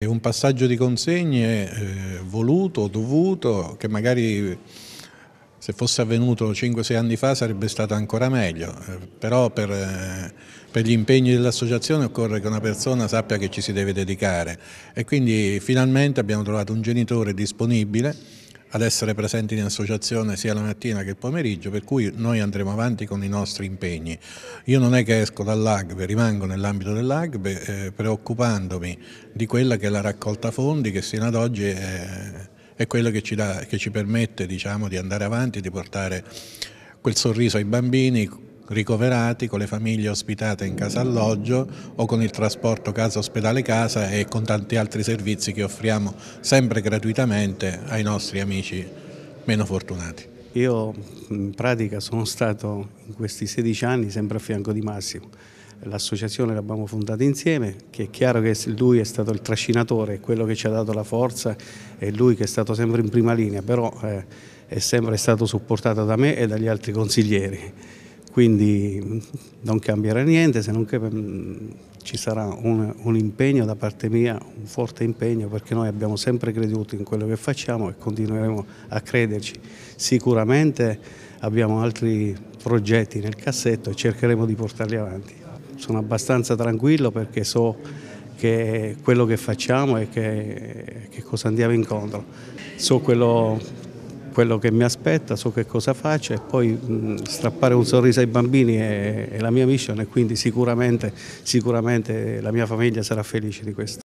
È un passaggio di consegne eh, voluto, dovuto, che magari se fosse avvenuto 5-6 anni fa sarebbe stato ancora meglio, eh, però per, eh, per gli impegni dell'associazione occorre che una persona sappia che ci si deve dedicare e quindi finalmente abbiamo trovato un genitore disponibile ad essere presenti in associazione sia la mattina che il pomeriggio, per cui noi andremo avanti con i nostri impegni. Io non è che esco dall'Agbe, rimango nell'ambito dell'Agbe eh, preoccupandomi di quella che è la raccolta fondi che sino ad oggi è, è quello che ci, dà, che ci permette diciamo, di andare avanti, di portare quel sorriso ai bambini, ricoverati, con le famiglie ospitate in casa alloggio o con il trasporto casa ospedale casa e con tanti altri servizi che offriamo sempre gratuitamente ai nostri amici meno fortunati. Io in pratica sono stato in questi 16 anni sempre a fianco di Massimo. L'associazione l'abbiamo fondata insieme, che è chiaro che lui è stato il trascinatore, è quello che ci ha dato la forza, è lui che è stato sempre in prima linea, però eh, è sempre stato supportato da me e dagli altri consiglieri quindi non cambierà niente se non che mm, ci sarà un, un, impegno da parte mia, un forte impegno perché noi abbiamo sempre creduto in quello che facciamo e continueremo a crederci. Sicuramente abbiamo altri progetti nel cassetto e cercheremo di portarli avanti. Sono abbastanza tranquillo perché so che quello che facciamo e che, che cosa andiamo incontro. So quello quello che mi aspetta, so che cosa faccio e poi mh, strappare un sorriso ai bambini è, è la mia mission e quindi sicuramente, sicuramente la mia famiglia sarà felice di questo.